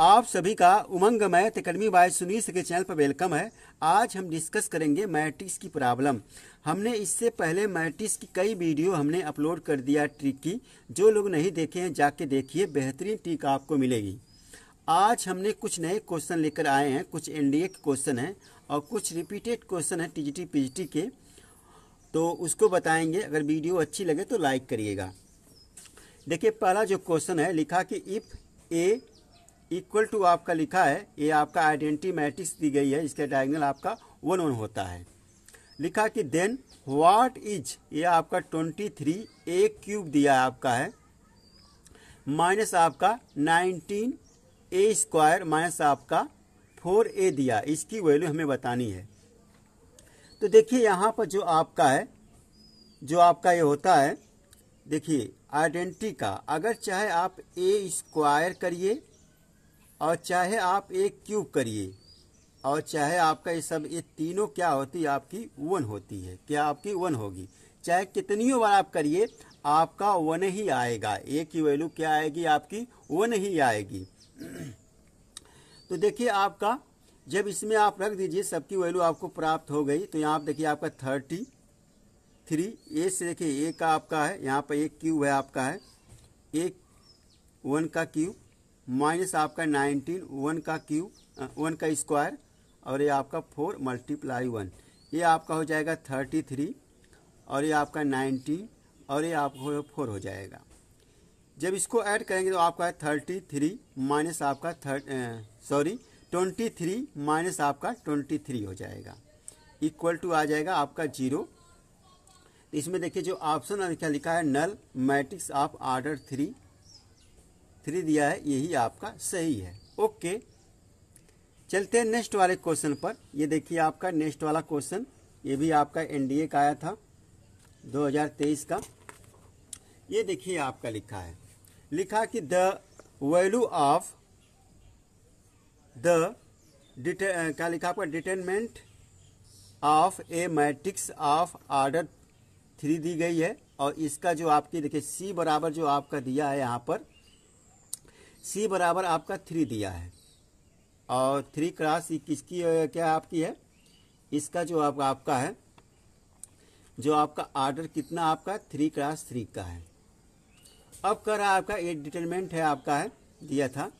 आप सभी का Umang math academy by Sunil के चैनल पर वेलकम है आज हम डिस्कस करेंगे मैट्रिक्स की प्रॉब्लम हमने इससे पहले मैट्रिक्स की कई वीडियो हमने अपलोड कर दिया ट्रिक की जो लोग नहीं देखे हैं जाके देखिए बेहतरीन ट्रिक आपको मिलेगी आज हमने कुछ नए क्वेश्चन लेकर आए हैं कुछ एनडीए के क्वेश्चन हैं और कुछ रिपीटेड क्वेश्चन हैं टीजीटी पीजीटी के तो उसको बताएंगे अगर वीडियो अच्छी लगे तो लाइक करिएगा देखिए पहला जो क्वेश्चन है लिखा कि इफ़ ए इक्वल टू आपका लिखा है ये आपका आइडेंटिटी मैट्रिक्स दी गई है इसका डायगनल आपका वन वन होता है लिखा कि देन व्हाट इज ये आपका ट्वेंटी थ्री ए क्यूब दिया आपका है माइनस आपका नाइनटीन ए स्क्वायर माइनस आपका फोर ए दिया इसकी वैल्यू हमें बतानी है तो देखिए यहाँ पर जो आपका है जो आपका ये होता है देखिए आइडेंटिटी का अगर चाहे आप ए स्क्वायर करिए और चाहे आप एक क्यूब करिए और चाहे आपका ये सब ये तीनों क्या होती है आपकी वन होती है क्या आपकी वन होगी चाहे कितनियों बार आप करिए आपका वन ही आएगा ए की वैल्यू क्या आएगी आपकी वन ही आएगी तो देखिए आपका जब इसमें आप रख दीजिए सबकी वैल्यू आपको प्राप्त हो गई तो यहाँ आप देखिए आपका थर्टी थ्री ए से देखिए ए का आपका है यहाँ पर एक क्यूब है आपका है एक वन का क्यूब माइनस आपका नाइनटीन वन का क्यू वन का स्क्वायर और ये आपका फोर मल्टीप्लाई वन ये आपका हो जाएगा थर्टी थ्री और ये आपका नाइनटीन और ये आपको फोर हो जाएगा जब इसको ऐड करेंगे तो आपका है थर्टी थ्री माइनस आपका thirty sorry twenty three minus आपका ट्वेंटी थ्री हो जाएगा इक्वल टू आ जाएगा आपका जीरो इसमें देखिए जो ऑप्शन क्या लिखा है null matrix of order three three दिया है यही आपका सही है ओके चलते हैं नेक्स्ट वाले क्वेश्चन पर ये देखिए आपका नेक्स्ट वाला क्वेश्चन ये भी आपका एनडीए का आया था 2023 का ये देखिए आपका लिखा है लिखा कि द वैल्यू ऑफ द क्या लिखा आपका determinant of A matrix of order three दी गई है और इसका जो आपकी देखिए सी बराबर जो आपका दिया है यहाँ पर सी बराबर आपका थ्री दिया है और थ्री क्रॉस e किसकी क्या आपकी है इसका जो आपका आपका है जो आपका आर्डर कितना आपका थ्री क्रॉस थ्री का है अब कर रहा आपका ये डिटरमेंट है आपका है दिया था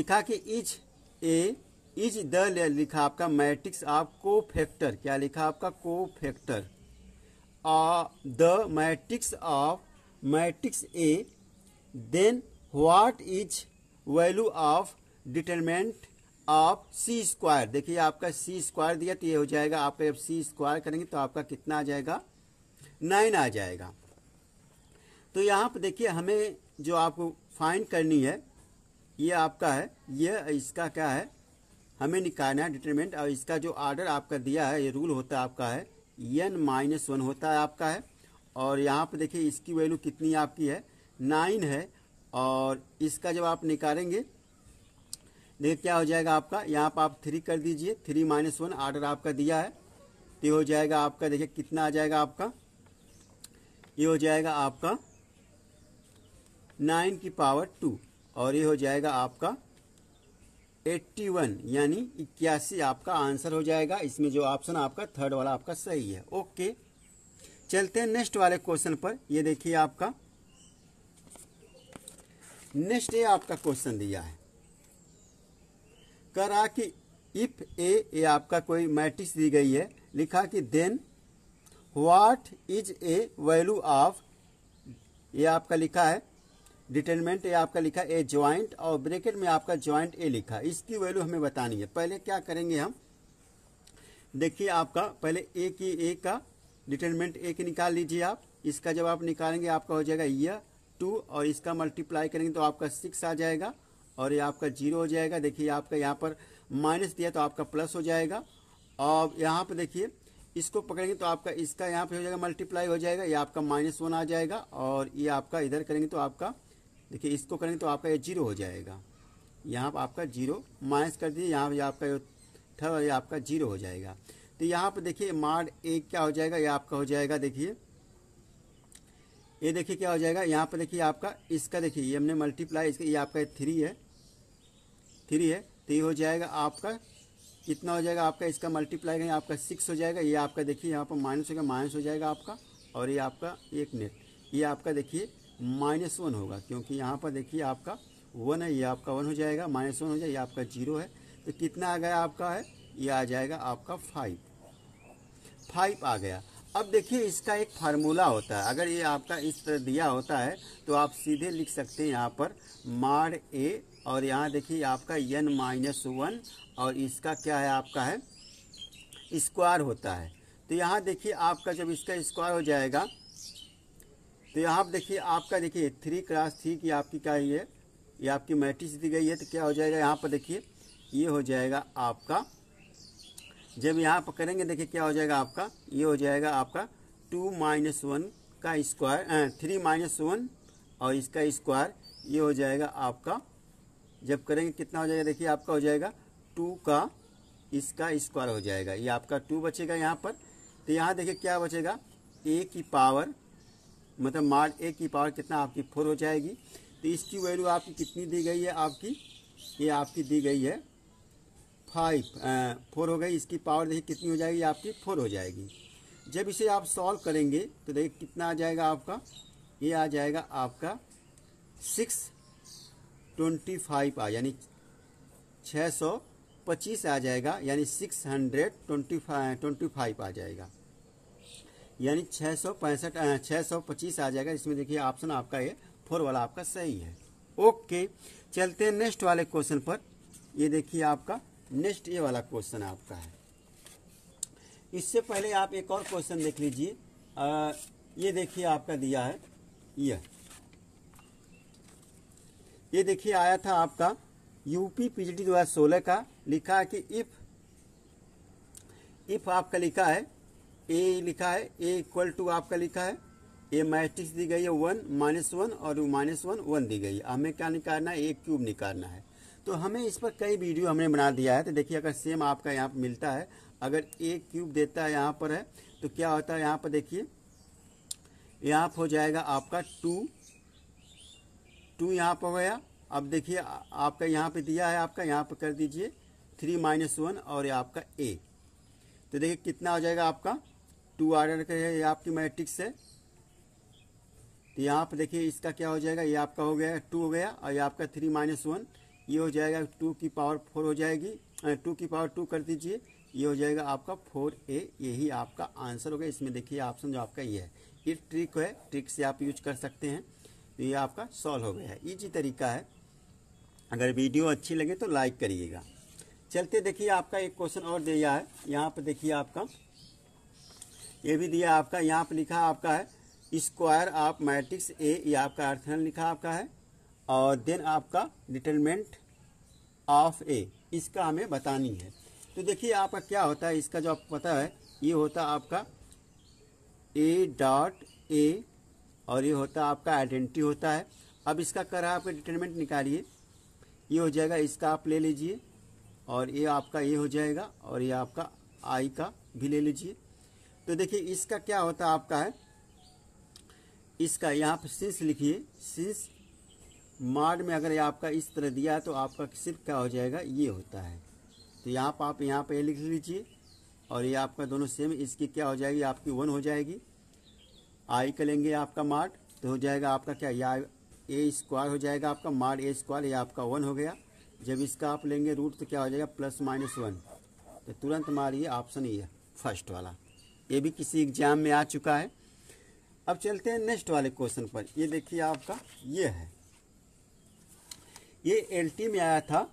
लिखा कि इज ए इज द लिखा आपका मैट्रिक्स ऑफ को फैक्टर क्या लिखा आपका cofactor the matrix of matrix A then what is value of determinant of C square देखिए आपका सी स्क्वायर दिया तो ये हो जाएगा आप जब सी स्क्वायर करेंगे तो आपका कितना आ जाएगा नाइन आ जाएगा तो यहाँ पर देखिए हमें जो आपको फाइंड करनी है ये आपका है ये इसका क्या है हमें निकालना है डिटरमेंट और इसका जो आर्डर आपका दिया है ये रूल होता है आपका है एन माइनस वन होता है आपका है और यहाँ पर देखिए इसकी वैल्यू कितनी आपकी है नाइन है और इसका जब आप निकालेंगे देखिए क्या हो जाएगा आपका यहाँ पर आप थ्री कर दीजिए थ्री माइनस वन आर्डर आपका दिया है तो ये हो जाएगा आपका देखिए कितना आ जाएगा आपका ये हो जाएगा आपका नाइन की पावर टू और ये हो जाएगा आपका एट्टी वन यानी इक्यासी आपका आंसर हो जाएगा इसमें जो ऑप्शन आपका थर्ड वाला आपका सही है ओके चलते हैं नेक्स्ट वाले क्वेश्चन पर ये देखिए आपका नेक्स्ट ये आपका क्वेश्चन दिया है करा कि इफ ए ये आपका कोई मैट्रिक्स दी गई है लिखा कि then what is a value of ये आपका लिखा है डिटेनमेंट ये आपका लिखा है ए ज्वाइंट और ब्रेकेट में आपका ज्वाइंट ए लिखा इसकी वैल्यू हमें बतानी है पहले क्या करेंगे हम देखिए आपका पहले ए की ए का डिटेनमेंट ए की निकाल लीजिए आप इसका जब आप निकालेंगे आपका हो जाएगा यह टू और इसका मल्टीप्लाई करेंगे तो आपका सिक्स आ जाएगा और ये आपका जीरो हो जाएगा देखिए आपका यहाँ पर माइनस दिया तो आपका प्लस हो जाएगा और यहाँ पर देखिए इसको पकड़ेंगे तो आपका इसका यहाँ पे हो जाएगा मल्टीप्लाई हो जाएगा ये आपका माइनस वन आ जाएगा और ये आपका इधर करेंगे तो आपका देखिए इसको करेंगे तो आपका ये जीरो हो जाएगा यहाँ पर आपका जीरो माइनस कर दिए यहाँ पर आपका थर्ड और ये आपका जीरो हो जाएगा तो यहाँ पर देखिए मार्ड एक क्या हो जाएगा ये आपका हो जाएगा देखिए ये देखिए क्या हो जाएगा यहाँ पर देखिए आपका इसका देखिए ये हमने मल्टीप्लाई इसका ये आपका थ्री है थ्री है तो ये हो जाएगा आपका कितना हो जाएगा आपका इसका मल्टीप्लाई कहीं आपका सिक्स हो जाएगा ये आपका देखिए यहाँ पर माइनस हो गया माइनस हो जाएगा आपका और ये आपका एक नेट ये आपका देखिए माइनस वन होगा क्योंकि यहाँ पर देखिए आपका वन है ये आपका वन हो जाएगा माइनस वन हो जाएगा ये आपका जीरो है तो कितना आ गया आपका है ये आ जाएगा आपका फाइव फाइव आ गया अब देखिए इसका एक फार्मूला होता है अगर ये आपका इस तरह दिया होता है तो आप सीधे लिख सकते हैं यहाँ पर मार ए और यहाँ देखिए आपका एन माइनस वन और इसका क्या है आपका है स्क्वायर होता है तो यहाँ देखिए आपका जब इसका स्क्वायर हो जाएगा तो यहाँ पर देखिए आपका देखिए थ्री क्लास थ्री की आपकी क्या है ये आपकी मैट्रिक्स दी गई है तो क्या हो जाएगा यहाँ पर देखिए ये हो जाएगा आपका जब यहाँ पर करेंगे देखिए क्या हो जाएगा आपका ये हो जाएगा आपका टू माइनस वन का स्क्वायर थ्री माइनस वन और इसका स्क्वायर ये हो जाएगा आपका जब करेंगे कितना हो जाएगा देखिए आपका हो जाएगा टू का इसका स्क्वायर हो जाएगा ये आपका टू बचेगा यहाँ पर तो यहाँ देखिए क्या बचेगा ए की पावर मतलब मार ए की पावर कितना आपकी फोर हो जाएगी तो इसकी वैल्यू आपकी कितनी दी गई है आपकी ये आपकी दी गई है फाइव फोर हो गई इसकी पावर देखिए कितनी हो जाएगी आपकी फोर हो जाएगी जब इसे आप सॉल्व करेंगे तो देखिए कितना आ जाएगा आपका ये आ जाएगा आपका सिक्स ट्वेंटी फाइव आ यानी छः सौ पच्चीस आ जाएगा यानी six hundred twenty five twenty five आ जाएगा यानी छः सौ पैंसठ छः सौ पच्चीस आ जाएगा इसमें देखिए ऑप्शन आपका ये फोर वाला आपका सही है ओके चलते हैं नेक्स्ट वाले क्वेश्चन पर ये देखिए आपका नेक्स्ट ये वाला क्वेश्चन आपका है इससे पहले आप एक और क्वेश्चन देख लीजिए ये देखिए आपका दिया है यह ये देखिए आया था आपका यूपी पीजीटी 2016 का लिखा है कि इफ इफ आपका लिखा है ए लिखा है ए इक्वल टू आपका लिखा है ए मैट्रिक्स दी गई है वन माइनस वन और माइनस वन वन दी गई है हमें क्या निकालना है ए क्यूब निकालना है तो हमें इस पर कई वीडियो हमने बना दिया है तो देखिए अगर सेम आपका यहाँ पर मिलता है अगर एक क्यूब देता है यहाँ पर है तो क्या होता है यहाँ पर देखिए यहाँ पर हो जाएगा आपका टू टू यहाँ पर हो गया अब देखिए आपका यहाँ पे दिया है आपका यहाँ पर कर दीजिए थ्री माइनस वन और ये आपका ए तो देखिए कितना हो जाएगा आपका टू आर्डर का है ये आपकी मैट्रिक्स है तो यहाँ पर देखिए इसका क्या हो जाएगा ये आपका हो गया टू हो गया और ये आपका थ्री माइनस वन ये हो जाएगा टू की पावर फोर हो जाएगी टू की पावर टू कर दीजिए ये हो जाएगा आपका फोर ए यही आपका आंसर होगा इसमें देखिए ऑप्शन जो आपका ये है ये ट्रिक है ट्रिक से आप यूज कर सकते हैं तो ये आपका सॉल्व हो गया है ईजी तरीका है अगर वीडियो अच्छी लगे तो लाइक करिएगा चलते देखिए आपका एक क्वेश्चन और दिया है यहाँ पर देखिए आपका ये भी दिया आपका यहाँ पर लिखा आपका है स्क्वायर ऑफ मैट्रिक्स ए ये आपका अर्थन लिखा आपका है और देन आपका डिटर्मेंट ऑफ ए इसका हमें बतानी है तो देखिए आपका क्या होता है इसका जो आपको पता है ये होता आपका ए डॉट ए और ये होता है आपका आइडेंटिटी होता है अब इसका कर आप डिटरमेंट निकालिए ये हो जाएगा इसका आप ले लीजिए और ये आपका ए हो जाएगा और ये आपका आई का भी ले लीजिए तो देखिए इसका क्या होता है आपका है इसका यहाँ पर सिंस लिखिए सिंस मार्ड में अगर आपका इस तरह दिया है तो आपका सिर्फ क्या हो जाएगा ये होता है तो यहाँ पर आप यहाँ पर लिख लीजिए और ये आपका दोनों सेम इसकी क्या हो जाएगी आपकी वन हो जाएगी आई करेंगे आपका मार्ड तो हो जाएगा आपका क्या या ए स्क्वायर हो जाएगा आपका मार्ड ए स्क्वायर या आपका वन हो गया जब इसका आप लेंगे रूट तो क्या हो जाएगा प्लस माइनस वन तो तुरंत मारिए ऑप्शन ये फर्स्ट वाला ये भी किसी एग्जाम में आ चुका है अब चलते हैं नेक्स्ट वाले क्वेश्चन पर ये देखिए आपका ये है ये एल में आया था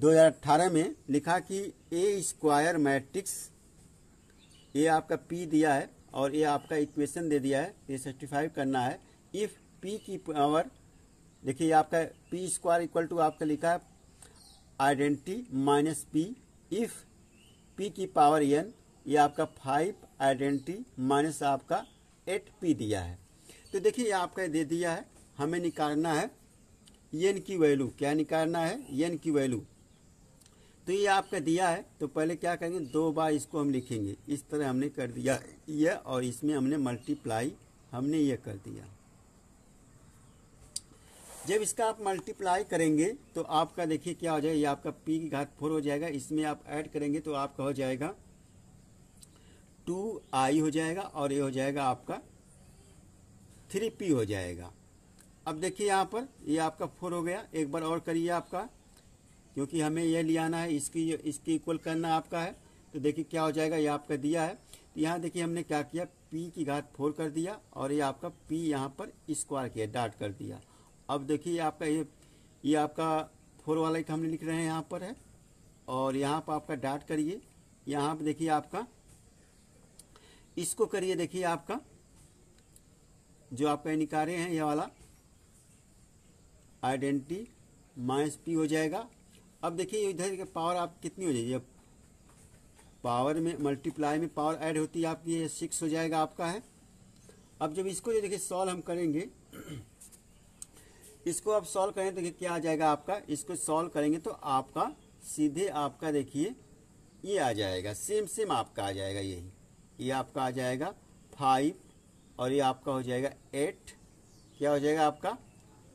2018 में लिखा कि ए स्क्वायर मैट्रिक्स ये आपका पी दिया है और ये आपका इक्वेशन दे दिया है ये सेटिस्फाई करना है इफ़ पी की पावर देखिए आपका पी स्क्वायर इक्वल टू आपका लिखा है identity minus P if P की पावर एन ये आपका फाइव आइडेंटिटी माइनस आपका एट पी दिया है तो देखिए ये आपका दे दिया है हमें निकालना है एन की वैल्यू क्या निकालना है एन की वैल्यू तो ये आपका दिया है तो पहले क्या करेंगे दो बार इसको हम लिखेंगे इस तरह हमने कर दिया ये और इसमें हमने मल्टीप्लाई हमने ये कर दिया जब इसका आप मल्टीप्लाई करेंगे तो आपका देखिए क्या हो जाएगा ये आपका पी की घात फोर हो जाएगा इसमें आप ऐड करेंगे तो आपका हो जाएगा टू आई हो जाएगा और ये हो जाएगा आपका थ्री पी हो जाएगा अब देखिए यहाँ पर ये आपका फोर हो गया एक बार और करिए आपका क्योंकि हमें यह ले आना है इसकी इसकी इक्वल करना आपका है तो देखिए क्या हो जाएगा ये आपका दिया है तो यहाँ देखिए हमने क्या किया पी की घात फोर कर दिया और ये आपका पी यहाँ पर स्क्वायर किया डाट कर दिया अब देखिए आपका ये ये आपका फोर वाला एक हमने लिख रहे हैं यहाँ पर है और यहाँ पर आपका डाट करिए यहाँ पर देखिए आपका इसको करिए देखिए आपका जो आपका निकाले हैं ये वाला आइडेंटिटी माइनस पी हो जाएगा अब देखिए इधर के पावर आप कितनी हो जाएगी अब पावर में मल्टीप्लाई में पावर ऐड होती है आपकी ये सिक्स हो जाएगा आपका है अब जब इसको देखिए सॉल्व हम करेंगे इसको आप सॉल्व करें तो देखिए क्या आ जाएगा आपका इसको सॉल्व करेंगे तो आपका सीधे आपका देखिए ये आ जाएगा सेम सेम आपका आ जाएगा यही ये आपका आ जाएगा फाइव और ये आपका हो जाएगा एट क्या हो जाएगा आपका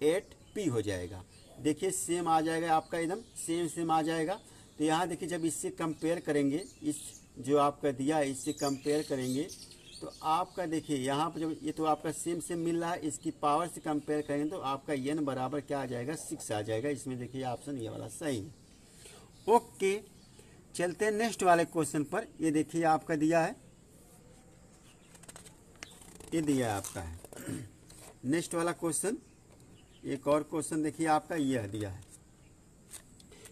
एट पी हो जाएगा देखिए सेम आ जाएगा आपका एकदम सेम सेम आ जाएगा तो यहाँ देखिए जब इससे कंपेयर करेंगे इस जो आपका दिया है इससे कंपेयर करेंगे तो आपका देखिए यहाँ पर जब ये तो आपका सेम सेम मिल रहा है इसकी पावर से कंपेयर करेंगे तो आपका एन बराबर क्या आ जाएगा सिक्स आ जाएगा इसमें देखिए ऑप्शन ये वाला सही है ओके चलते हैं नेक्स्ट वाले क्वेश्चन पर ये देखिए आपका दिया है ये दिया आपका है नेक्स्ट वाला क्वेश्चन एक और क्वेश्चन देखिए आपका यह दिया है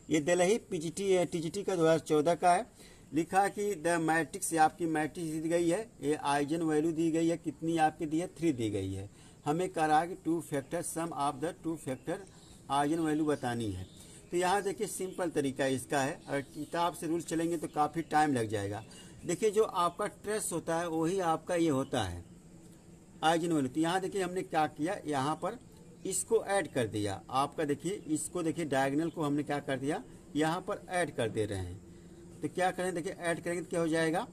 ये दिल ही पीजीटी जी टीजीटी का 2014 का है लिखा कि द मैट्रिक्स आपकी मैट्रिक्स दी गई है ये आइजन वैल्यू दी गई है कितनी आपकी दी है थ्री दी गई है हमें कह रहा है कि two factor sum of the two factor eigenvalue बतानी है तो यहाँ देखिए सिंपल तरीका इसका है अगर किताब से रूल चलेंगे तो काफ़ी टाइम लग जाएगा देखिए जो आपका ट्रेस होता है वही आपका ये होता है आइजन वैल्यू तो यहाँ देखिए हमने क्या किया यहाँ पर इसको ऐड कर दिया आपका देखिए इसको देखिए डायगनल को हमने क्या कर दिया यहाँ पर ऐड कर दे रहे हैं तो क्या करें देखिए ऐड करेंगे तो क्या हो जाएगा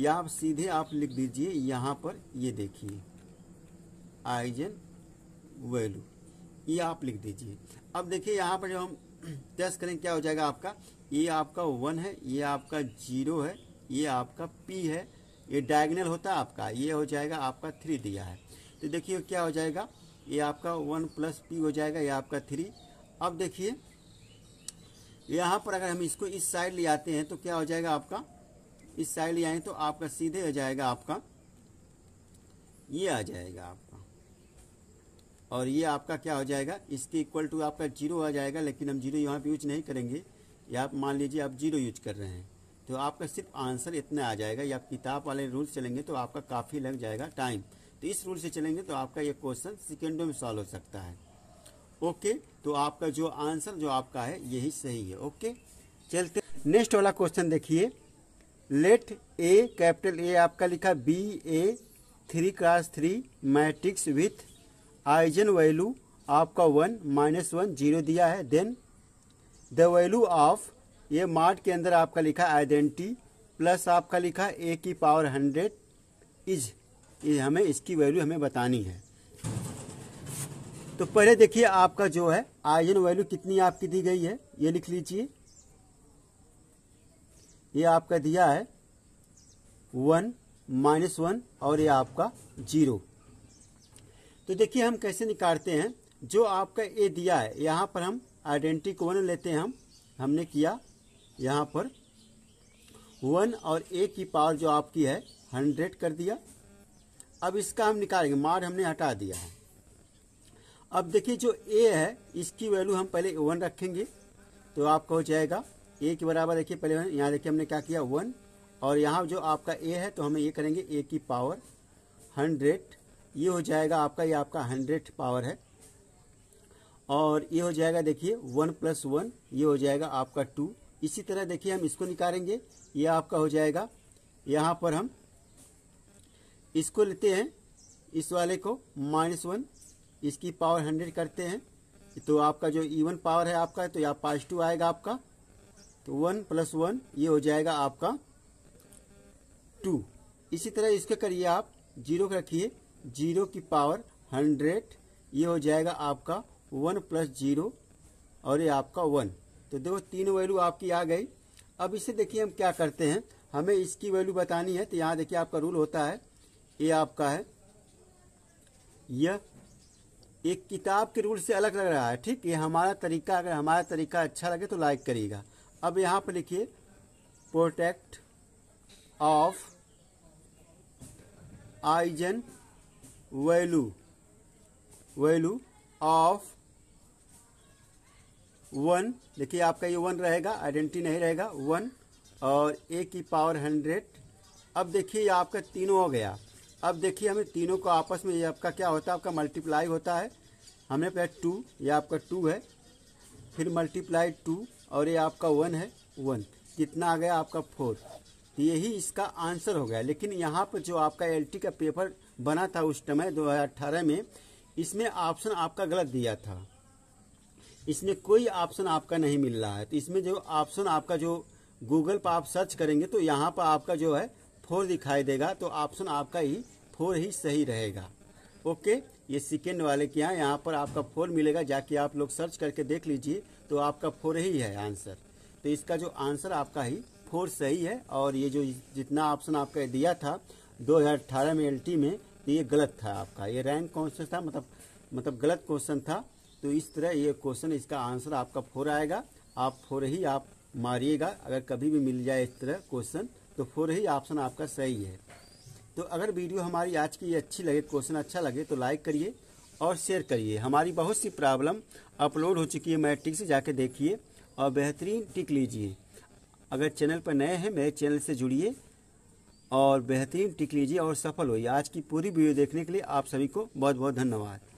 या आप सीधे आप लिख दीजिए यहाँ पर ये देखिए आइजन वैल्यू ये आप लिख दीजिए अब देखिए यहाँ पर जब हम टेस्ट करें क्या हो जाएगा आपका ये आपका वन है ये आपका जीरो है ये आपका पी है ये डायगनल होता है आपका ये हो जाएगा आपका थ्री दिया है तो देखिए क्या हो जाएगा ये आपका वन प्लस पी हो जाएगा ये आपका थ्री अब देखिए यहाँ पर अगर हम इसको इस साइड ले आते हैं तो क्या हो जाएगा आपका इस साइड ले आए तो आपका सीधे हो जाएगा आपका ये आ जाएगा आपका और ये आपका क्या हो जाएगा इसके इक्वल टू आपका जीरो आ जाएगा लेकिन हम जीरो यहाँ पर यूज नहीं करेंगे या आप मान लीजिए आप जीरो यूज कर रहे हैं तो आपका सिर्फ आंसर इतना आ जाएगा या किताब वाले रूल्स चलेंगे तो आपका काफ़ी लग जाएगा टाइम तो इस रूल से चलेंगे तो आपका ये क्वेश्चन सेकेंडों में सॉल्व हो सकता है ओके तो आपका जो आंसर जो आपका है यही सही है ओके चलते नेक्स्ट वाला क्वेश्चन देखिए लेट ए कैपिटल ए आपका लिखा B A three cross three matrix with eigenvalue आपका वन माइनस वन जीरो दिया है देन द वैल्यू ऑफ ये मार्ट के अंदर आपका लिखा आइडेंटिटी प्लस आपका लिखा ए की पावर हंड्रेड इज ये हमें इसकी वैल्यू हमें बतानी है तो पहले देखिए आपका जो है आयन वैल्यू कितनी आपकी दी गई है ये लिख लीजिए ये आपका दिया है वन माइनस वन और ये आपका जीरो तो देखिए हम कैसे निकालते हैं जो आपका ए दिया है यहाँ पर हम आइडेंटी को वन लेते हैं हम हमने किया यहाँ पर वन और ए की पावर जो आपकी है हंड्रेड कर दिया अब इसका हम निकालेंगे मार हमने हटा दिया है अब देखिए जो ए है इसकी वैल्यू हम पहले वन रखेंगे तो आपका हो जाएगा ए के बराबर देखिए पहले यहाँ देखिए हमने क्या किया वन और यहाँ जो आपका ए है तो हम ये करेंगे ए की पावर हंड्रेड ये हो जाएगा आपका ये आपका हंड्रेड पावर है और ये हो जाएगा देखिए वन प्लस वन ये हो जाएगा आपका टू इसी तरह देखिए हम इसको निकालेंगे ये आपका हो जाएगा यहाँ पर हम इसको लेते हैं इस वाले को माइनस वन इसकी पावर हंड्रेड करते हैं तो आपका जो इवन पावर है आपका तो यहाँ पॉजिटिव आएगा आपका तो वन प्लस वन ये हो जाएगा आपका टू इसी तरह इसके करिए आप जीरो रखिए जीरो की पावर हंड्रेड ये हो जाएगा आपका वन प्लस जीरो और ये आपका वन तो देखो तीन वैल्यू आपकी आ गई अब इसे देखिए हम क्या करते हैं हमें इसकी वैल्यू बतानी है तो यहाँ देखिए आपका रूल होता है ये आपका है यह एक किताब के रूल से अलग लग रहा है ठीक ये हमारा तरीका अगर हमारा तरीका अच्छा लगे तो लाइक करिएगा अब यहाँ पर लिखिए product of eigen value value of one देखिए आपका ये वन रहेगा आइडेंटिटी नहीं रहेगा वन और ए की पावर हंड्रेड अब देखिए ये आपका तीनों हो गया अब देखिए हमें तीनों को आपस में ये आपका क्या होता है आपका मल्टीप्लाई होता है हमने पे टू ये आपका टू है फिर मल्टीप्लाई टू और ये आपका वन है वन कितना आ गया आपका फोर तो यही इसका आंसर हो गया लेकिन यहाँ पर जो आपका एल का पेपर बना था उस समय दो में इसमें ऑप्शन आपका गलत दिया था इसमें कोई ऑप्शन आपका नहीं मिल रहा है तो इसमें जो ऑप्शन आपका जो गूगल पर आप सर्च करेंगे तो यहाँ पर आपका जो है फोर दिखाई देगा तो ऑप्शन आपका ही फोर ही सही रहेगा ओके ये सेकेंड वाले के यहाँ यहाँ पर आपका फोर मिलेगा जाके आप लोग सर्च करके देख लीजिए तो आपका फोर ही है आंसर तो इसका जो आंसर आपका ही फोर सही है और ये जो जितना ऑप्शन आपका दिया था 2018 में एलटी में तो ये गलत था आपका ये रैंक कौन सा था मतलब मतलब गलत क्वेश्चन था तो इस तरह ये क्वेश्चन इसका आंसर आपका फोर आएगा आप फोर ही आप मारिएगा अगर कभी भी मिल जाए इस तरह क्वेश्चन तो फोर ही ऑप्शन आपका सही है तो अगर वीडियो हमारी आज की अच्छी लगे क्वेश्चन अच्छा लगे तो लाइक करिए और शेयर करिए हमारी बहुत सी प्रॉब्लम अपलोड हो चुकी है मैट्रिक से जाके देखिए और बेहतरीन टिक लीजिए अगर चैनल पर नए हैं मेरे चैनल से जुड़िए और बेहतरीन टिक लीजिए और सफल होइए आज की पूरी वीडियो देखने के लिए आप सभी को बहुत बहुत धन्यवाद